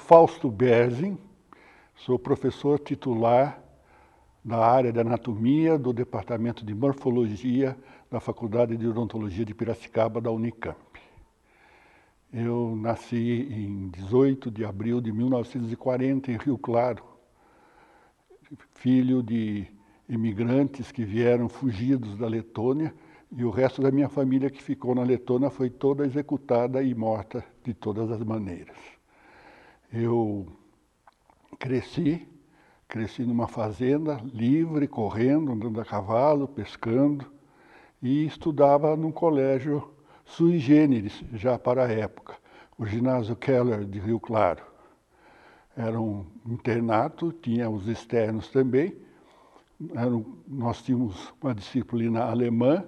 Fausto Berzin, sou professor titular da área de anatomia do Departamento de Morfologia da Faculdade de Odontologia de Piracicaba da Unicamp. Eu nasci em 18 de abril de 1940 em Rio Claro, filho de imigrantes que vieram fugidos da Letônia e o resto da minha família que ficou na Letônia foi toda executada e morta de todas as maneiras eu cresci, cresci numa fazenda, livre, correndo, andando a cavalo, pescando, e estudava num colégio sui generis, já para a época, o ginásio Keller de Rio Claro. Era um internato, tinha os externos também. Um, nós tínhamos uma disciplina alemã,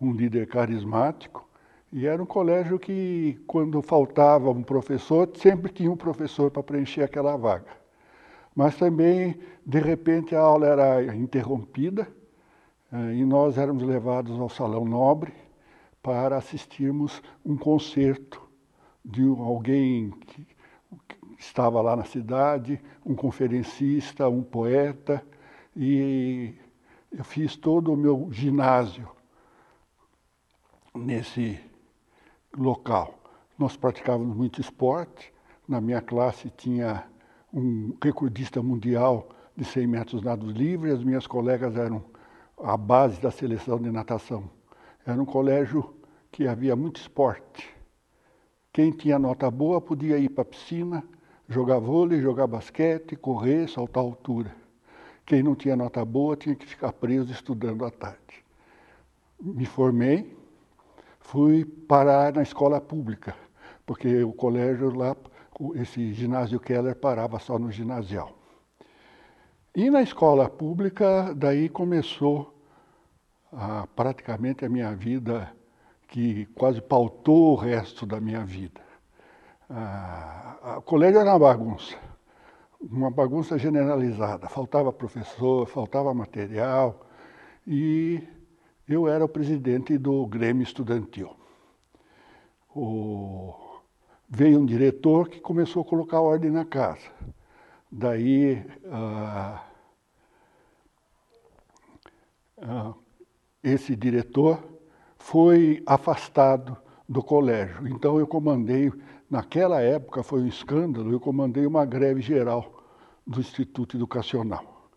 um líder carismático, e era um colégio que, quando faltava um professor, sempre tinha um professor para preencher aquela vaga. Mas também, de repente, a aula era interrompida eh, e nós éramos levados ao Salão Nobre para assistirmos um concerto de alguém que estava lá na cidade, um conferencista, um poeta, e eu fiz todo o meu ginásio nesse local. Nós praticávamos muito esporte. Na minha classe tinha um recordista mundial de 100 metros nados livres. As minhas colegas eram a base da seleção de natação. Era um colégio que havia muito esporte. Quem tinha nota boa podia ir para a piscina, jogar vôlei, jogar basquete, correr, saltar altura. Quem não tinha nota boa tinha que ficar preso estudando à tarde. Me formei, fui parar na escola pública, porque o colégio lá, esse ginásio Keller parava só no ginasial. E na escola pública, daí começou a, praticamente a minha vida, que quase pautou o resto da minha vida. a, o colégio era uma bagunça, uma bagunça generalizada. Faltava professor, faltava material, e eu era o presidente do Grêmio Estudantil. O... Veio um diretor que começou a colocar ordem na casa. Daí, ah, ah, esse diretor foi afastado do colégio. Então, eu comandei, naquela época foi um escândalo, eu comandei uma greve geral do Instituto Educacional.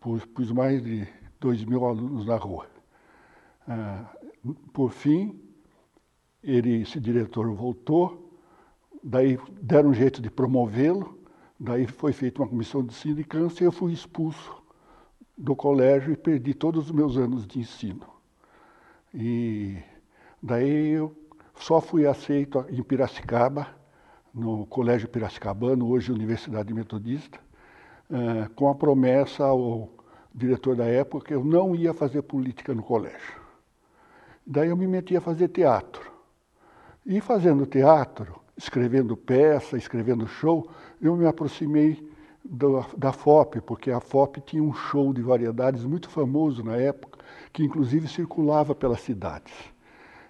Pus, pus mais de dois mil alunos na rua. Ah, por fim, ele, esse diretor voltou, daí deram um jeito de promovê-lo, daí foi feita uma comissão de sindicância e eu fui expulso do colégio e perdi todos os meus anos de ensino. E daí eu só fui aceito em Piracicaba, no Colégio Piracicabano, hoje Universidade Metodista, ah, com a promessa ao diretor da época que eu não ia fazer política no colégio. Daí eu me meti a fazer teatro. E fazendo teatro, escrevendo peça, escrevendo show, eu me aproximei da, da FOP, porque a FOP tinha um show de variedades muito famoso na época, que inclusive circulava pelas cidades.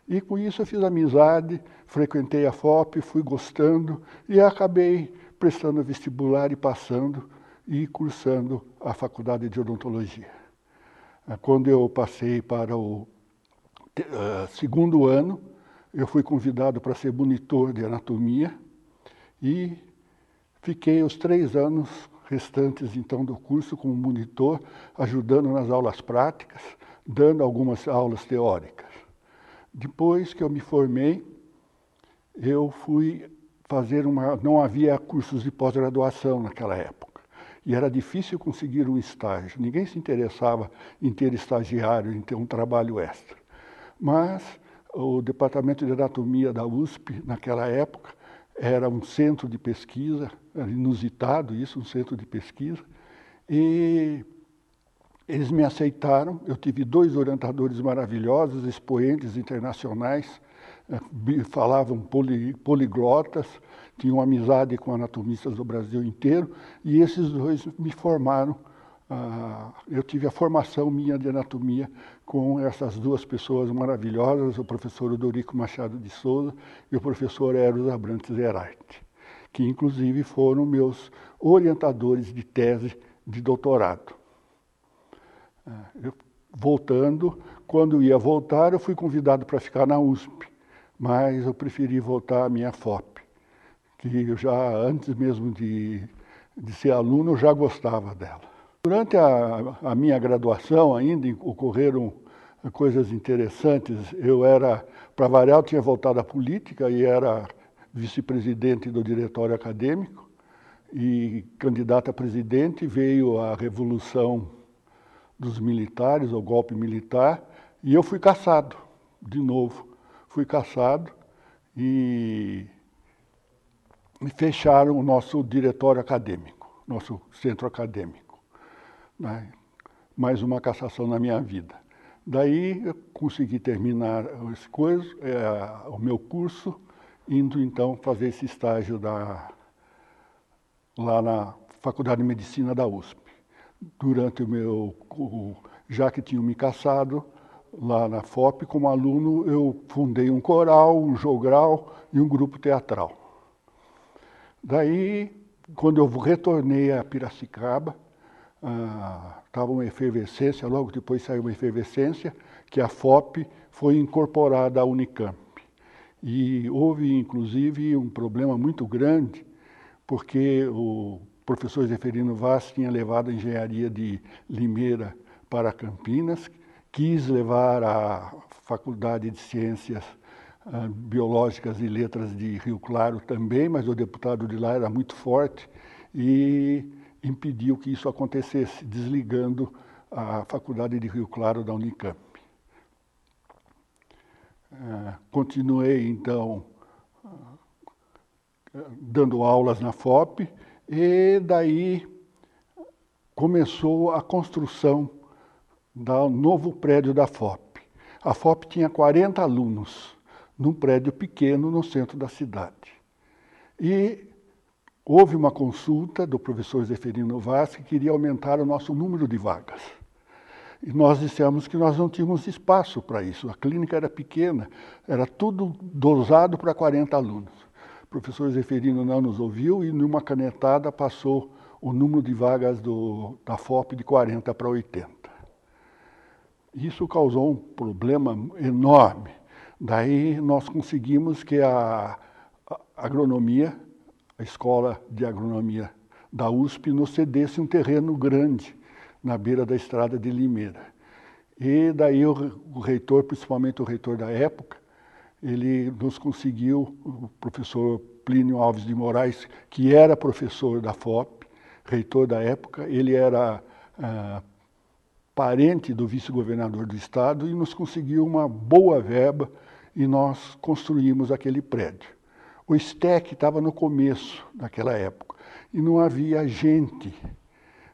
E com isso eu fiz amizade, frequentei a FOP, fui gostando e acabei prestando vestibular e passando e cursando a faculdade de odontologia. Quando eu passei para o uh, segundo ano, eu fui convidado para ser monitor de anatomia e fiquei os três anos restantes então do curso como monitor, ajudando nas aulas práticas, dando algumas aulas teóricas. Depois que eu me formei, eu fui fazer uma. Não havia cursos de pós-graduação naquela época. E era difícil conseguir um estágio. Ninguém se interessava em ter estagiário, em ter um trabalho extra mas o Departamento de Anatomia da USP, naquela época, era um centro de pesquisa, inusitado isso, um centro de pesquisa, e eles me aceitaram. Eu tive dois orientadores maravilhosos, expoentes internacionais, eh, falavam poli, poliglotas, tinham amizade com anatomistas do Brasil inteiro, e esses dois me formaram. Ah, eu tive a formação minha de anatomia com essas duas pessoas maravilhosas, o professor Odorico Machado de Souza e o professor Eros Abrantes Herarte, que inclusive foram meus orientadores de tese de doutorado. Ah, voltando, quando ia voltar, eu fui convidado para ficar na USP, mas eu preferi voltar à minha FOP, que eu já, antes mesmo de, de ser aluno, eu já gostava dela. Durante a, a minha graduação ainda ocorreram coisas interessantes. Eu era, para variar, eu tinha voltado à política e era vice-presidente do diretório acadêmico e candidato a presidente veio a revolução dos militares, o golpe militar, e eu fui caçado de novo. Fui caçado e fecharam o nosso diretório acadêmico, nosso centro acadêmico. Né? Mais uma cassação na minha vida. Daí eu consegui terminar as coisas, é, o meu curso, indo então fazer esse estágio da, lá na Faculdade de Medicina da USP. Durante o meu, já que tinham me caçado lá na FOP, como aluno, eu fundei um coral, um jogral e um grupo teatral. Daí, quando eu retornei a Piracicaba, estava ah, uma efervescência, logo depois saiu uma efervescência, que a FOP foi incorporada à Unicamp. E houve, inclusive, um problema muito grande, porque o professor Zeferino Vaz tinha levado a engenharia de Limeira para Campinas, quis levar a Faculdade de Ciências ah, Biológicas e Letras de Rio Claro também, mas o deputado de lá era muito forte e impediu que isso acontecesse, desligando a Faculdade de Rio Claro da Unicamp. Uh, continuei, então, eh, dando aulas na FOP e daí começou a construção do novo prédio da FOP. A FOP tinha 40 alunos, num prédio pequeno no centro da cidade. E houve uma consulta do professor Zeferino Vaz que queria aumentar o nosso número de vagas. E nós dissemos que nós não tínhamos espaço para isso. A clínica era pequena, era tudo dosado para 40 alunos. O professor Zeferino não nos ouviu e, numa canetada, passou o número de vagas do, da FOP de 40 para 80. Isso causou um problema enorme. Daí nós conseguimos que a, a agronomia a Escola de Agronomia da USP nos cedesse um terreno grande na beira da estrada de Limeira. E daí o, o reitor, principalmente o reitor da época, ele nos conseguiu, o professor Plínio Alves de Moraes, que era professor da FOP, reitor da época, ele era ah, parente do vice-governador do estado e nos conseguiu uma boa verba e nós construímos aquele prédio. O STEC estava no começo daquela época e não havia gente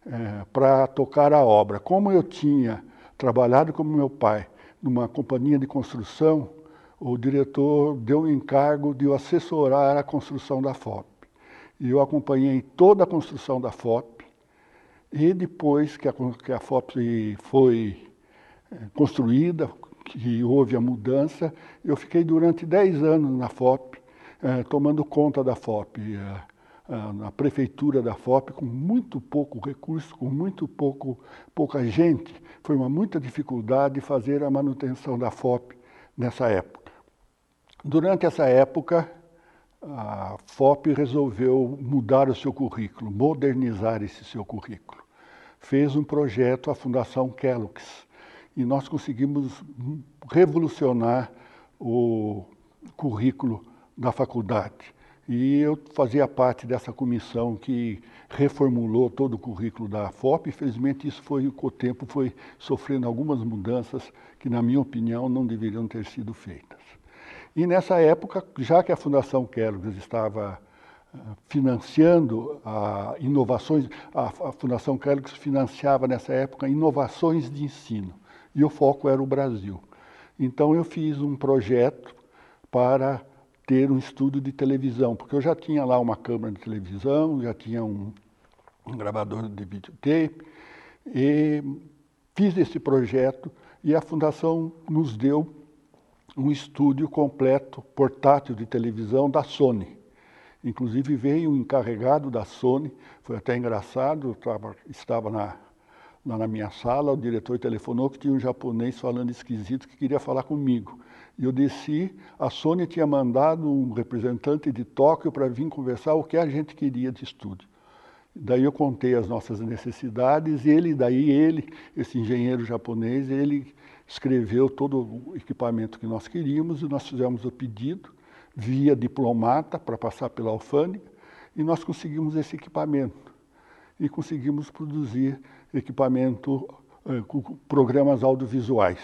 é, para tocar a obra. Como eu tinha trabalhado como meu pai numa companhia de construção, o diretor deu o encargo de eu assessorar a construção da FOP. E eu acompanhei toda a construção da FOP e depois que a, que a FOP foi é, construída, que houve a mudança, eu fiquei durante 10 anos na FOP eh, tomando conta da FOP, a eh, eh, na prefeitura da FOP, com muito pouco recurso, com muito pouco, pouca gente. Foi uma muita dificuldade fazer a manutenção da FOP nessa época. Durante essa época, a FOP resolveu mudar o seu currículo, modernizar esse seu currículo. Fez um projeto, a Fundação Kellogg's, e nós conseguimos revolucionar o currículo da faculdade. E eu fazia parte dessa comissão que reformulou todo o currículo da FOP. Infelizmente, isso foi, com o tempo, foi sofrendo algumas mudanças que, na minha opinião, não deveriam ter sido feitas. E nessa época, já que a Fundação Kellogg's estava eh, financiando a inovações, a Fundação Kellogg's financiava nessa época inovações de ensino. E o foco era o Brasil. Então eu fiz um projeto para ter um estúdio de televisão, porque eu já tinha lá uma câmera de televisão, já tinha um, um gravador de videotape, e fiz esse projeto e a fundação nos deu um estúdio completo, portátil de televisão da Sony. Inclusive veio o encarregado da Sony, foi até engraçado, tava, estava na, lá na minha sala, o diretor telefonou que tinha um japonês falando esquisito que queria falar comigo eu desci, a Sônia tinha mandado um representante de Tóquio para vir conversar o que a gente queria de estúdio. Daí eu contei as nossas necessidades, e ele, daí ele, esse engenheiro japonês, ele escreveu todo o equipamento que nós queríamos e nós fizemos o pedido via diplomata para passar pela alfândega e nós conseguimos esse equipamento. E conseguimos produzir equipamento, eh, com programas audiovisuais.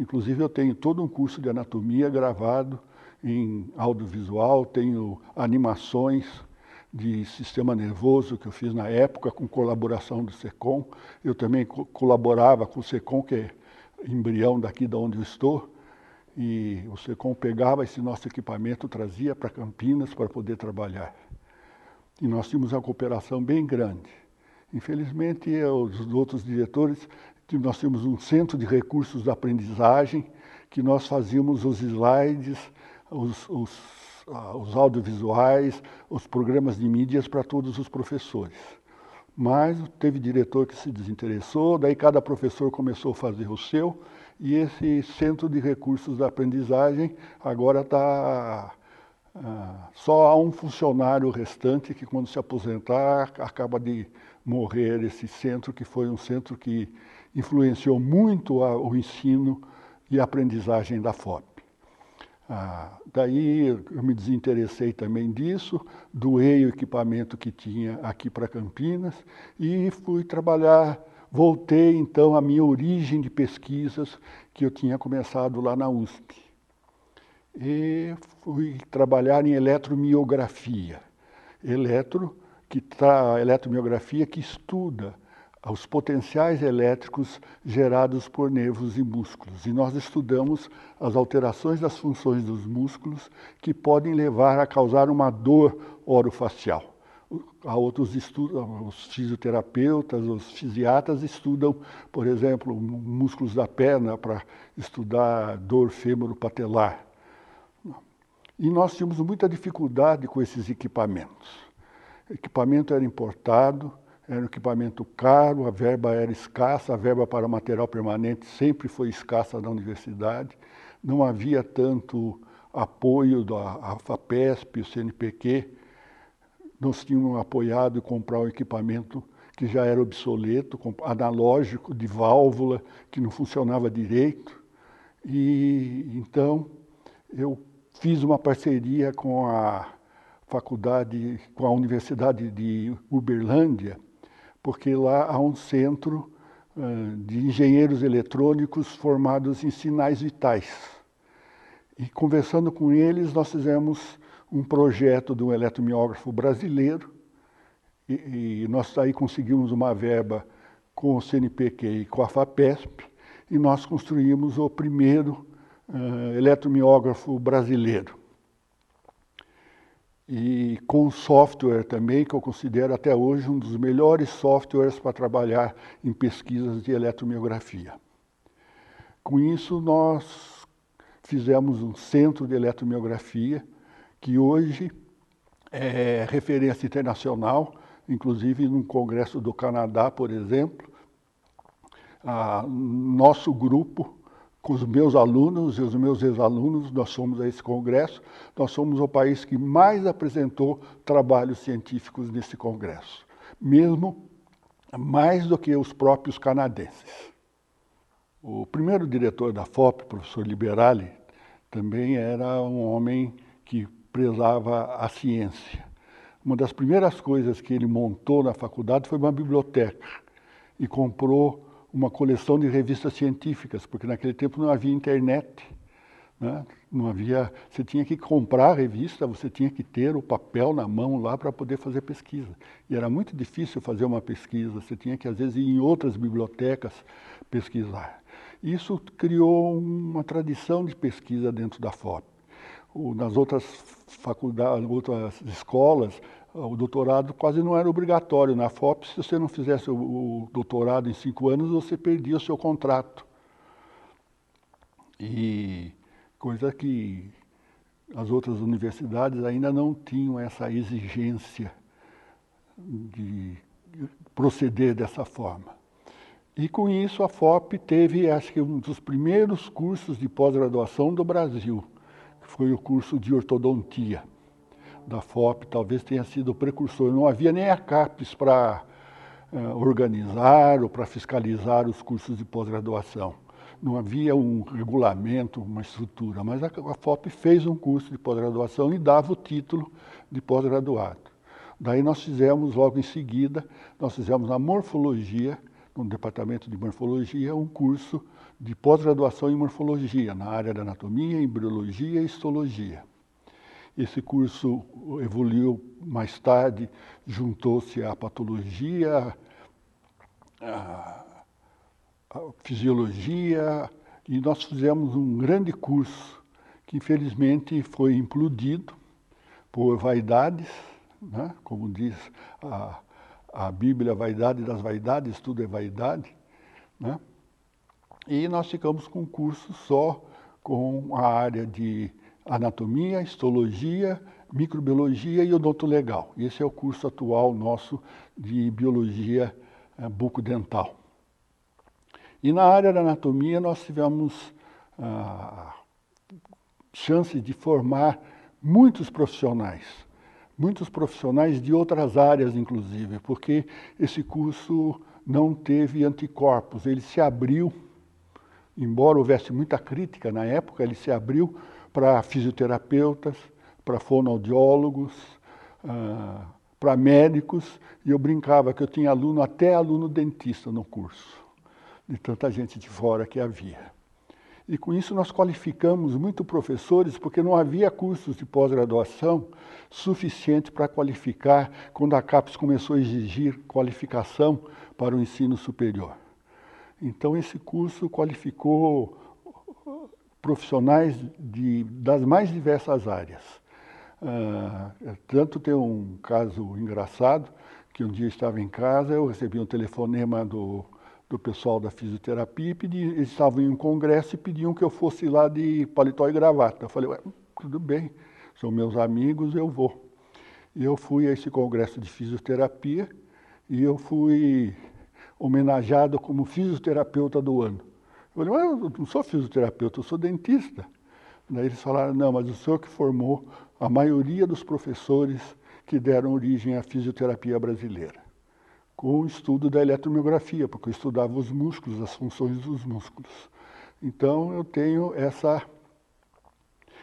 Inclusive eu tenho todo um curso de anatomia gravado em audiovisual, tenho animações de sistema nervoso que eu fiz na época com colaboração do SECOM. Eu também co colaborava com o SECOM, que é embrião daqui de onde eu estou, e o SECOM pegava esse nosso equipamento, trazia para Campinas para poder trabalhar. E nós tínhamos uma cooperação bem grande. Infelizmente, os outros diretores nós temos um centro de recursos da aprendizagem, que nós fazíamos os slides, os, os, ah, os audiovisuais, os programas de mídias para todos os professores. Mas teve diretor que se desinteressou, daí cada professor começou a fazer o seu, e esse centro de recursos da aprendizagem agora está ah, só há um funcionário restante que, quando se aposentar, acaba de morrer esse centro, que foi um centro que influenciou muito a, o ensino e a aprendizagem da FOP. Ah, daí eu me desinteressei também disso, doei o equipamento que tinha aqui para Campinas e fui trabalhar voltei então à minha origem de pesquisas que eu tinha começado lá na USP. E fui trabalhar em eletromiografia. Eletro, que tá, eletromiografia que estuda aos potenciais elétricos gerados por nervos e músculos. E nós estudamos as alterações das funções dos músculos que podem levar a causar uma dor orofacial. Há outros estudos, os fisioterapeutas, os fisiatras estudam, por exemplo, músculos da perna para estudar dor fêmoro-patelar. E nós tínhamos muita dificuldade com esses equipamentos. O equipamento era importado, era um equipamento caro, a verba era escassa, a verba para material permanente sempre foi escassa na universidade, não havia tanto apoio da FAPESP, o CNPq, nós tínhamos apoiado em comprar um equipamento que já era obsoleto, analógico, de válvula, que não funcionava direito. E então eu fiz uma parceria com a faculdade, com a Universidade de Uberlândia, porque lá há um centro uh, de engenheiros eletrônicos formados em sinais vitais. E conversando com eles, nós fizemos um projeto de um eletromiógrafo brasileiro, e, e nós aí conseguimos uma verba com o CNPq e com a FAPESP, e nós construímos o primeiro uh, eletromiógrafo brasileiro e com um software também que eu considero até hoje um dos melhores softwares para trabalhar em pesquisas de eletromiografia. Com isso, nós fizemos um centro de eletromiografia que hoje é referência internacional, inclusive no Congresso do Canadá, por exemplo. Ah, nosso grupo com os meus alunos e os meus ex-alunos, nós fomos a esse congresso, nós somos o país que mais apresentou trabalhos científicos nesse congresso, mesmo mais do que os próprios canadenses. O primeiro diretor da FOP, professor Liberale também era um homem que prezava a ciência. Uma das primeiras coisas que ele montou na faculdade foi uma biblioteca e comprou uma coleção de revistas científicas, porque naquele tempo não havia internet. Né? Não havia, você tinha que comprar a revista, você tinha que ter o papel na mão lá para poder fazer pesquisa. E era muito difícil fazer uma pesquisa, você tinha que às vezes ir em outras bibliotecas pesquisar. Isso criou uma tradição de pesquisa dentro da FOP. nas outras faculdades, outras escolas, o doutorado quase não era obrigatório. Na FOP, se você não fizesse o, doutorado em cinco anos, você perdia o seu contrato. E coisa que as outras universidades ainda não tinham essa exigência de proceder dessa forma. E com isso a FOP teve, acho que, um dos primeiros cursos de pós-graduação do Brasil, que foi o curso de ortodontia da FOP talvez tenha sido o precursor. Não havia nem a CAPES para uh, organizar ou para fiscalizar os cursos de pós-graduação. Não havia um regulamento, uma estrutura, mas a, a FOP fez um curso de pós-graduação e dava o título de pós-graduado. Daí nós fizemos, logo em seguida, nós fizemos na morfologia, no departamento de morfologia, um curso de pós-graduação em morfologia, na área da anatomia, embriologia e histologia. Esse curso evoluiu mais tarde, juntou-se à patologia, à, à fisiologia, e nós fizemos um grande curso que infelizmente foi implodido por vaidades, né? como diz a, a Bíblia, vaidade das vaidades, tudo é vaidade. Né? E nós ficamos com um curso só com a área de anatomia, histologia, microbiologia e odontolegal. Esse é o curso atual nosso de biologia é, bucodental. E na área da anatomia nós tivemos a ah, chance de formar muitos profissionais, muitos profissionais de outras áreas inclusive, porque esse curso não teve anticorpos, ele se abriu, embora houvesse muita crítica na época, ele se abriu para fisioterapeutas, para fonoaudiólogos, ah, para médicos, e eu brincava que eu tinha aluno, até aluno dentista no curso, de tanta gente de fora que havia. E com isso nós qualificamos muito professores, porque não havia cursos de pós-graduação suficientes para qualificar quando a CAPES começou a exigir qualificação para o ensino superior. Então esse curso qualificou profissionais de, das mais diversas áreas. Ah, é, tanto tem um caso engraçado, que um dia estava em casa, eu recebi um telefonema do, do pessoal da fisioterapia, e pedi, eles estavam em um congresso e pediam que eu fosse lá de paletó e gravata. Eu falei, tudo bem, são meus amigos, eu vou. E eu fui a esse congresso de fisioterapia e eu fui homenageado como fisioterapeuta do ano. Falei, mas eu não sou fisioterapeuta, eu sou dentista. Daí eles falaram, não, mas o senhor que formou a maioria dos professores que deram origem à fisioterapia brasileira, com o estudo da eletromiografia, porque eu estudava os músculos, as funções dos músculos. Então eu tenho essa,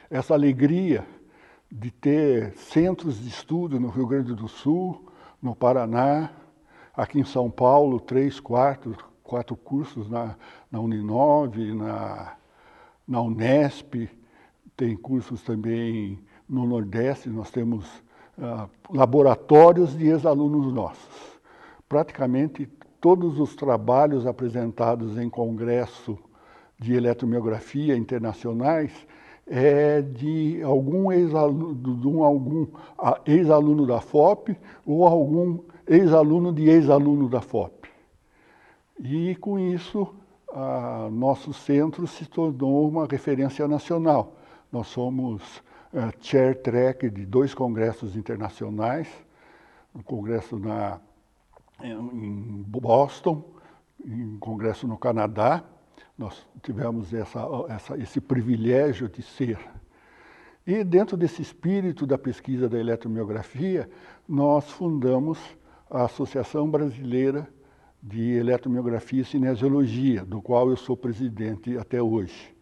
essa alegria de ter centros de estudo no Rio Grande do Sul, no Paraná, aqui em São Paulo, três, quatro, quatro cursos na, na Uninove, na, na Unesp, tem cursos também no Nordeste, nós temos ah, laboratórios de ex-alunos nossos. Praticamente todos os trabalhos apresentados em congresso de eletromiografia internacionais é de algum ex-aluno, algum ah, ex-aluno da FOP ou algum ex-aluno de ex-aluno da FOP e com isso a nosso centro se tornou uma referência nacional. Nós somos uh, chair track de dois congressos internacionais, um congresso na, em Boston, um congresso no Canadá. Nós tivemos essa, essa, esse privilégio de ser. E dentro desse espírito da pesquisa da eletromiografia, nós fundamos a Associação Brasileira de Eletromiografia e Cinesiologia, do qual eu sou presidente até hoje.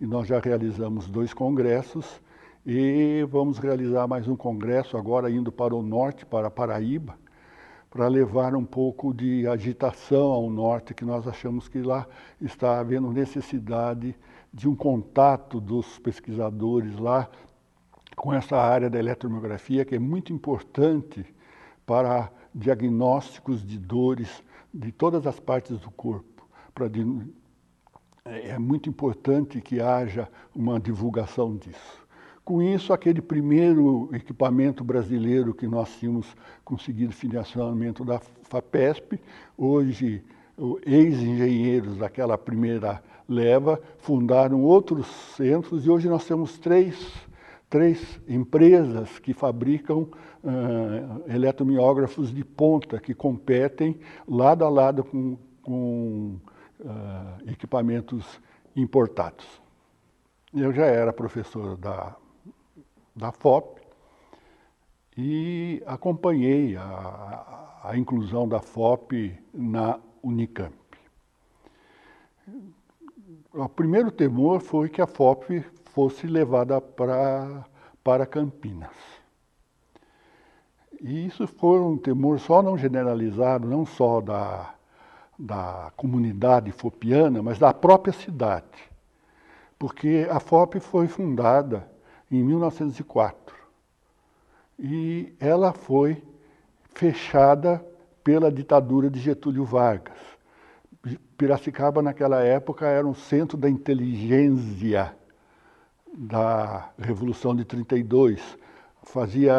E nós já realizamos dois congressos e vamos realizar mais um congresso agora indo para o norte, para Paraíba, para levar um pouco de agitação ao norte, que nós achamos que lá está havendo necessidade de um contato dos pesquisadores lá com essa área da eletromiografia, que é muito importante para diagnósticos de dores de todas as partes do corpo. Pra, é, é muito importante que haja uma divulgação disso. Com isso, aquele primeiro equipamento brasileiro que nós tínhamos conseguido financiamento da FAPESP, hoje ex-engenheiros daquela primeira leva fundaram outros centros e hoje nós temos três três empresas que fabricam uh, eletromiógrafos de ponta, que competem lado a lado com, com uh, equipamentos importados. Eu já era professor da, da FOP e acompanhei a, a inclusão da FOP na Unicamp. O primeiro temor foi que a FOP fosse levada pra, para Campinas. E isso foi um temor só não generalizado, não só da, da comunidade fopiana, mas da própria cidade. Porque a FOP foi fundada em 1904 e ela foi fechada pela ditadura de Getúlio Vargas. Piracicaba, naquela época, era um centro da inteligência da Revolução de 32. Fazia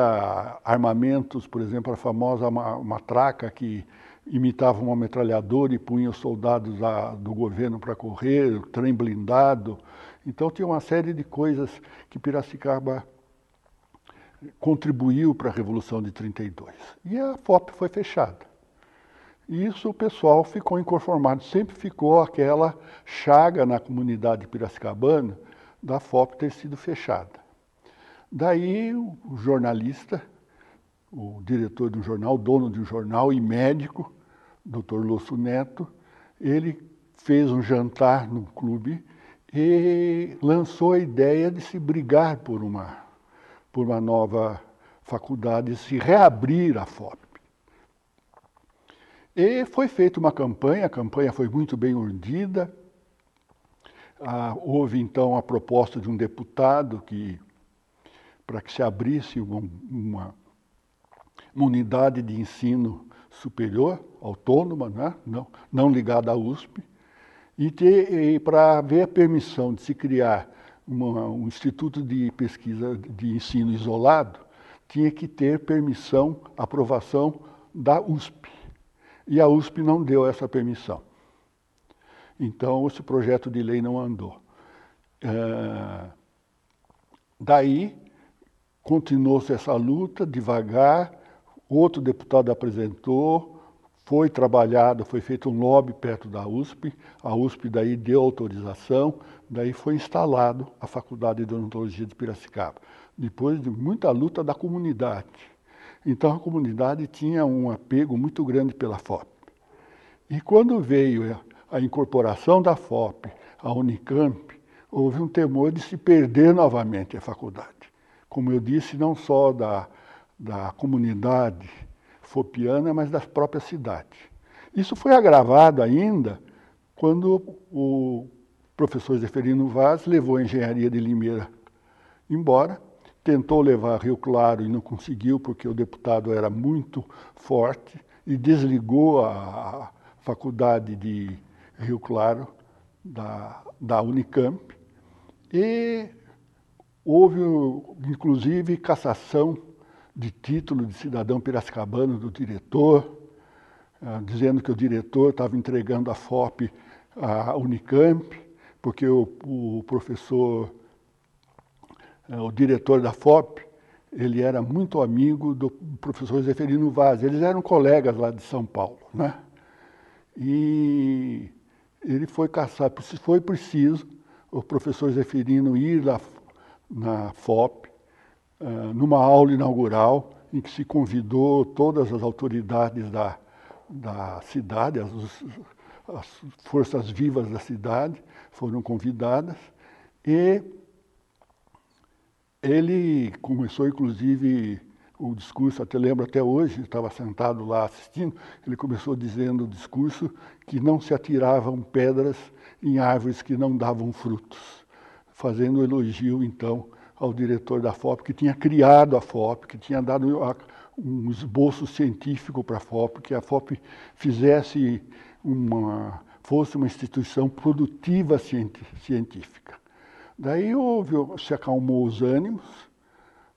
armamentos, por exemplo, a famosa matraca que imitava uma metralhadora e punha os soldados da, do governo para correr, o trem blindado. Então tinha uma série de coisas que Piracicaba contribuiu para a Revolução de 32. E a FOP foi fechada. E isso o pessoal ficou inconformado, sempre ficou aquela chaga na comunidade piracicabana, da FOP ter sido fechada. Daí o jornalista, o diretor do jornal, dono do jornal e médico, Dr. Lúcio Neto, ele fez um jantar no clube e lançou a ideia de se brigar por uma, por uma nova faculdade, se reabrir a FOP. E foi feita uma campanha, a campanha foi muito bem urdida, ah, houve então a proposta de um deputado que para que se abrisse uma, uma, uma unidade de ensino superior, autônoma, né? não, não ligada à USP, e, e para haver a permissão de se criar uma, um instituto de pesquisa de ensino isolado, tinha que ter permissão, aprovação da USP. E a USP não deu essa permissão. Então, esse projeto de lei não andou. É, daí, continuou-se essa luta, devagar, outro deputado apresentou, foi trabalhado, foi feito um lobby perto da USP, a USP daí deu autorização, daí foi instalado a Faculdade de Odontologia de Piracicaba, depois de muita luta da comunidade. Então a comunidade tinha um apego muito grande pela FOP. E quando veio a incorporação da FOP à Unicamp, houve um temor de se perder novamente a faculdade. Como eu disse, não só da, da comunidade fopiana, mas das próprias cidades. Isso foi agravado ainda quando o professor Zeferino Vaz levou a engenharia de Limeira embora, tentou levar Rio Claro e não conseguiu porque o deputado era muito forte e desligou a faculdade de Rio Claro, da, da Unicamp, e houve, inclusive, cassação de título de cidadão piracicabano do diretor, ah, dizendo que o diretor estava entregando a FOP à Unicamp, porque o, o professor, eh, o diretor da FOP, ele era muito amigo do professor Zeferino Vaz. Eles eram colegas lá de São Paulo, né? E ele foi caçar, se foi preciso, o professor Zeferino ir na na FOP, eh, numa aula inaugural, em que se convidou todas as autoridades da, da cidade, as, as forças vivas da cidade foram convidadas, e ele começou, inclusive, o discurso, até lembro até hoje, estava sentado lá assistindo, ele começou dizendo o discurso que não se atiravam pedras em árvores que não davam frutos, fazendo elogio então ao diretor da FOP, que tinha criado a FOP, que tinha dado um esboço científico para a FOP, que a FOP fizesse uma fosse uma instituição produtiva científica. Daí houve, se acalmou os ânimos,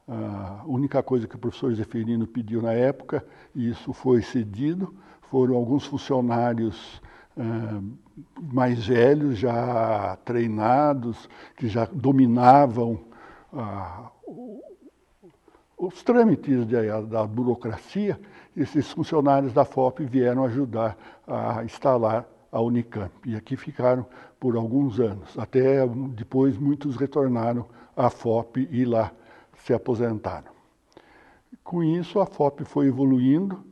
a única coisa que o professor Zeferino pediu na época, e isso foi cedido, foram alguns funcionários eh, mais velhos, já treinados, que já dominavam os trâmites de, da burocracia, esses funcionários da FOP vieram ajudar a instalar a Unicamp. E aqui ficaram por alguns anos. Até depois muitos retornaram à FOP e lá se aposentaram. Com isso, a FOP foi evoluindo,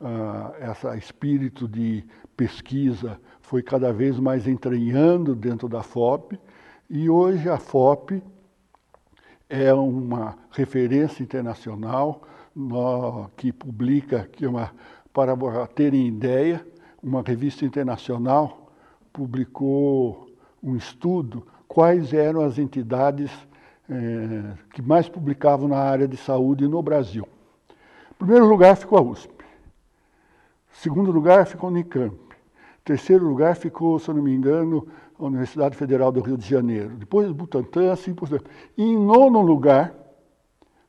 ah, esse espírito de pesquisa foi cada vez mais entranhando dentro da FOP, e hoje a FOP é uma referência internacional no, que publica, que é uma, para terem ideia, uma revista internacional publicou um estudo quais eram as entidades eh, que mais publicavam na área de saúde no Brasil. Em primeiro lugar ficou a USP. Em segundo lugar ficou a Unicamp. Em terceiro lugar ficou, se eu não me engano, a Universidade Federal do Rio de Janeiro. Depois Butantan, assim por diante. E em nono lugar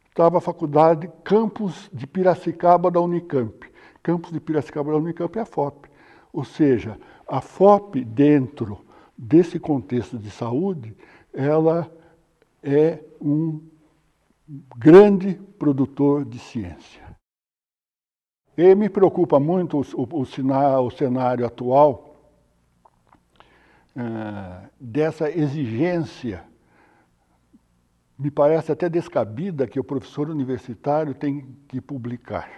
estava a faculdade Campus de Piracicaba da Unicamp. Campus de Piracicaba da Unicamp é a FOP. Ou seja, a FOP dentro desse contexto de saúde, ela é um grande produtor de ciência. E me preocupa muito o, o, o cenário atual eh, dessa exigência, me parece até descabida, que o professor universitário tem que publicar.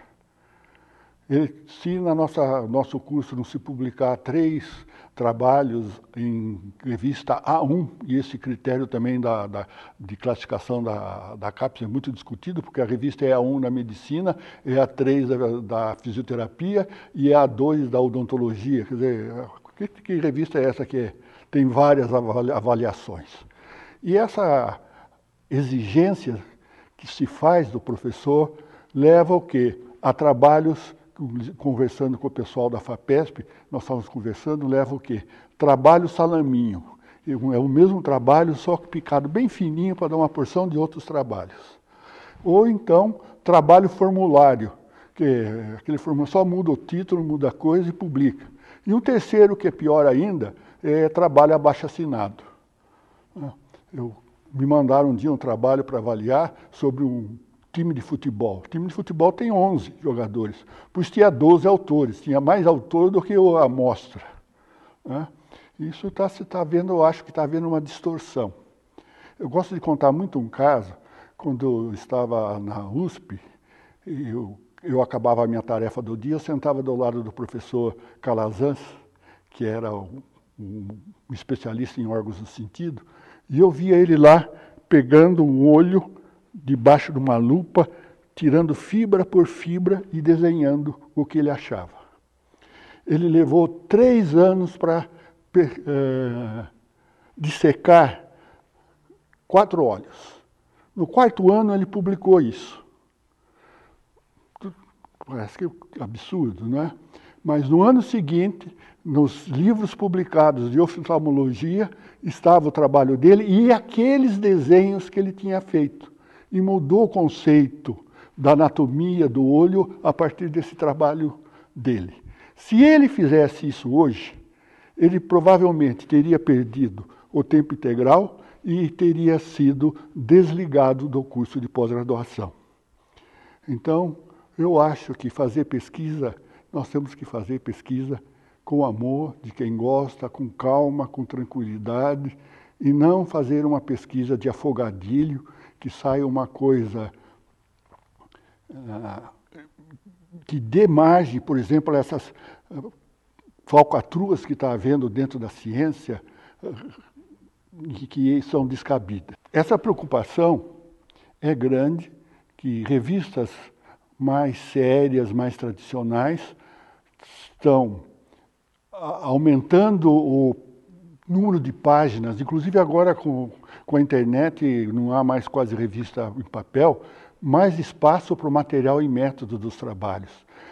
Ele, se no nosso curso não se publicar três trabalhos em revista A1, e esse critério também da, da de classificação da, da CAPES é muito discutido, porque a revista é A1 na medicina, é A3 da, da fisioterapia e é A2 da odontologia. Quer dizer, que, que revista é essa que é? tem várias avaliações? E essa exigência que se faz do professor leva o quê? A trabalhos conversando com o pessoal da FAPESP, nós estávamos conversando, leva o quê? Trabalho salaminho. É o mesmo trabalho, só picado bem fininho para dar uma porção de outros trabalhos. Ou então, trabalho formulário, que é aquele formulário só muda o título, muda a coisa e publica. E o terceiro, que é pior ainda, é trabalho abaixo assinado. Ah, eu, me mandaram um dia um trabalho para avaliar sobre um time de futebol. O time de futebol tem 11 jogadores, por isso tinha 12 autores, tinha mais autor do que a amostra. Né? Isso está se tá vendo, eu acho que está havendo uma distorção. Eu gosto de contar muito um caso, quando eu estava na USP, eu, eu acabava a minha tarefa do dia, eu sentava do lado do professor Calazans, que era um, um especialista em órgãos do sentido, e eu via ele lá pegando um olho debaixo de uma lupa, tirando fibra por fibra e desenhando o que ele achava. Ele levou três anos para é, eh, dissecar quatro olhos. No quarto ano ele publicou isso. Parece que é absurdo, não é? Mas no ano seguinte, nos livros publicados de oftalmologia, estava o trabalho dele e aqueles desenhos que ele tinha feito e mudou o conceito da anatomia do olho a partir desse trabalho dele. Se ele fizesse isso hoje, ele provavelmente teria perdido o tempo integral e teria sido desligado do curso de pós-graduação. Então, eu acho que fazer pesquisa, nós temos que fazer pesquisa com amor de quem gosta, com calma, com tranquilidade, e não fazer uma pesquisa de afogadilho, que saia uma coisa ah, que dê margem, por exemplo, a essas ah, falcatruas que está havendo dentro da ciência, ah, que são descabidas. Essa preocupação é grande que revistas mais sérias, mais tradicionais, estão aumentando o número de páginas, inclusive agora com com a internet não há mais quase revista em papel, mais espaço para o material e método dos trabalhos.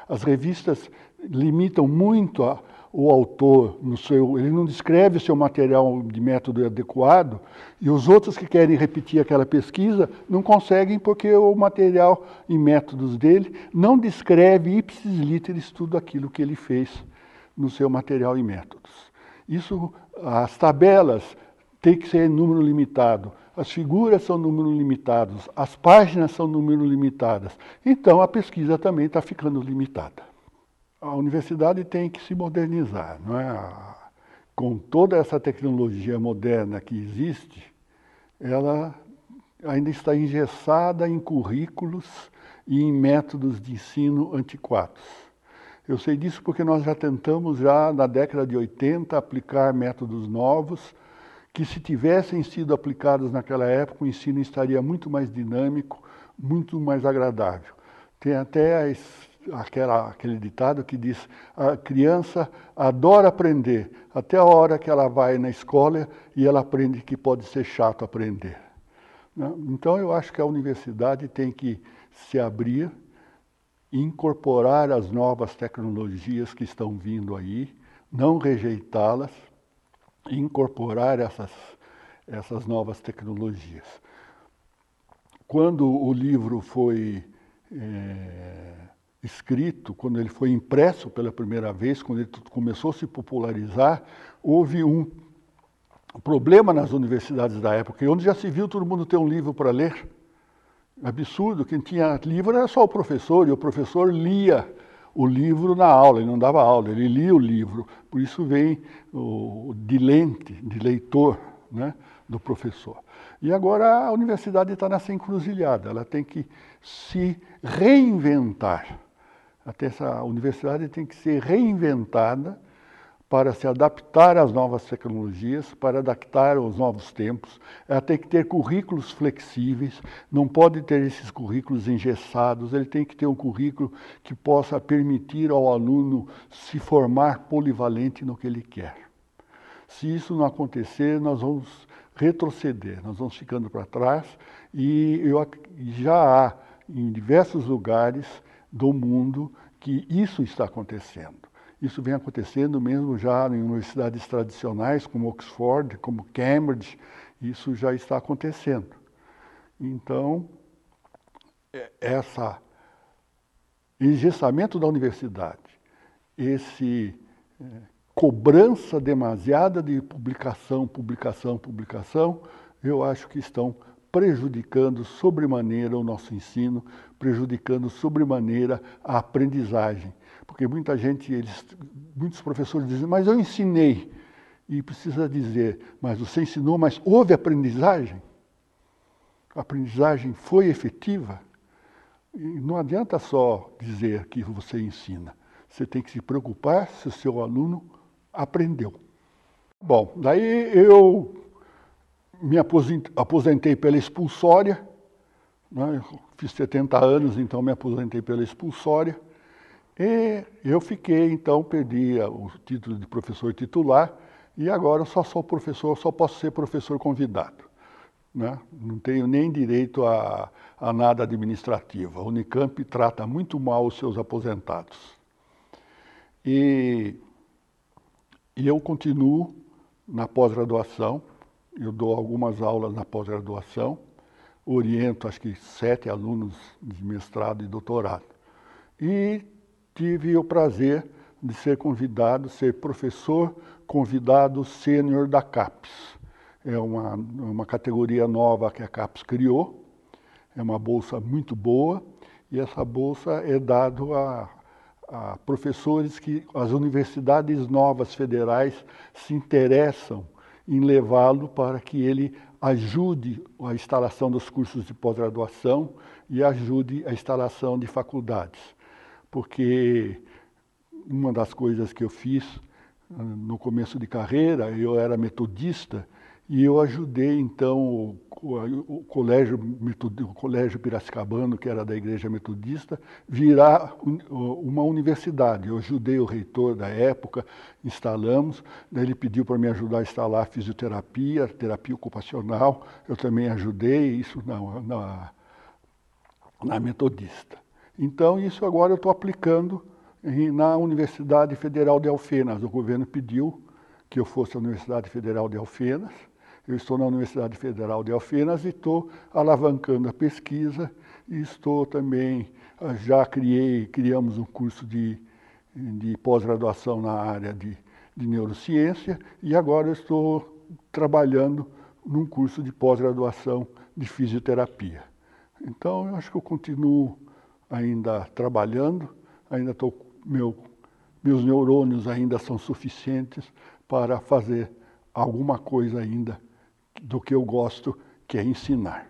As revistas limitam muito a, o autor no seu, ele não descreve o seu material de método adequado e os outros que querem repetir aquela pesquisa não conseguem porque o material e métodos dele não descreve ipsis literis tudo aquilo que ele fez no seu material e métodos. Isso, as tabelas tem que ser número limitado. As figuras são número limitados, as páginas são número limitadas. Então a pesquisa também está ficando limitada. A universidade tem que se modernizar, não é? Com toda essa tecnologia moderna que existe, ela ainda está engessada em currículos e em métodos de ensino antiquados. Eu sei disso porque nós já tentamos já na década de 80 aplicar métodos novos que se tivessem sido aplicadas naquela época, o ensino estaria muito mais dinâmico, muito mais agradável. Tem até as, aquela, aquele ditado que diz: a criança adora aprender, até a hora que ela vai na escola e ela aprende que pode ser chato aprender. Né? Então, eu acho que a universidade tem que se abrir, incorporar as novas tecnologias que estão vindo aí, não rejeitá-las, incorporar essas, essas novas tecnologias. Quando o livro foi é, escrito, quando ele foi impresso pela primeira vez, quando ele começou a se popularizar, houve um problema nas universidades da época, e onde já se viu todo mundo ter um livro para ler. Absurdo, quem tinha livro era só o professor, e o professor lia o livro na aula, ele não dava aula, ele lia o livro. Por isso vem o de lente, de leitor, né, do professor. E agora a universidade está nessa encruzilhada, ela tem que se reinventar. Até essa universidade tem que ser reinventada para se adaptar às novas tecnologias, para adaptar aos novos tempos. Ela tem que ter currículos flexíveis, não pode ter esses currículos engessados, ele tem que ter um currículo que possa permitir ao aluno se formar polivalente no que ele quer. Se isso não acontecer, nós vamos retroceder, nós vamos ficando para trás e eu, já há em diversos lugares do mundo que isso está acontecendo. Isso vem acontecendo mesmo já em universidades tradicionais, como Oxford, como Cambridge, isso já está acontecendo. Então, é, esse engessamento da universidade, esse é, cobrança demasiada de publicação, publicação, publicação, eu acho que estão prejudicando sobremaneira o nosso ensino, prejudicando sobremaneira a aprendizagem porque muita gente, eles, muitos professores dizem, mas eu ensinei, e precisa dizer, mas você ensinou, mas houve aprendizagem? A aprendizagem foi efetiva? E não adianta só dizer que você ensina, você tem que se preocupar se o seu aluno aprendeu. Bom, daí eu me aposentei pela expulsória, né? fiz 70 anos, então me aposentei pela expulsória, e eu fiquei, então, perdi eh, o título de professor titular e agora só sou professor, só posso ser professor convidado. Né? Não tenho nem direito a, a nada administrativo. A Unicamp trata muito mal os seus aposentados. E, e eu continuo na pós-graduação, eu dou algumas aulas na pós-graduação, oriento acho que sete alunos de mestrado e doutorado. E tive o prazer de ser convidado, ser professor convidado sênior da CAPES. É uma, é uma categoria nova que a CAPES criou, é uma bolsa muito boa, e essa bolsa é dada a, a professores que as universidades novas federais se interessam em levá-lo para que ele ajude a instalação dos cursos de pós-graduação e ajude a instalação de faculdades porque uma das coisas que eu fiz ah, no começo de carreira, eu era metodista, e eu ajudei então o, o, o colégio, o colégio Piracicabano, que era da igreja metodista, virar uma universidade. Eu ajudei o reitor da época, instalamos, daí ele pediu para me ajudar a instalar fisioterapia, terapia ocupacional, eu também ajudei isso na, na, na metodista. Então, isso agora eu estou aplicando em, na Universidade Federal de Alfenas. O governo pediu que eu fosse à Universidade Federal de Alfenas. Eu estou na Universidade Federal de Alfenas e estou alavancando a pesquisa e estou também, ah, já criei, criamos um curso de, de pós-graduação na área de, de neurociência e agora eu estou trabalhando num curso de pós-graduação de fisioterapia. Então, eu acho que eu continuo ainda trabalhando, ainda tô meu, meus neurônios ainda são suficientes para fazer alguma coisa ainda do que eu gosto, que é ensinar.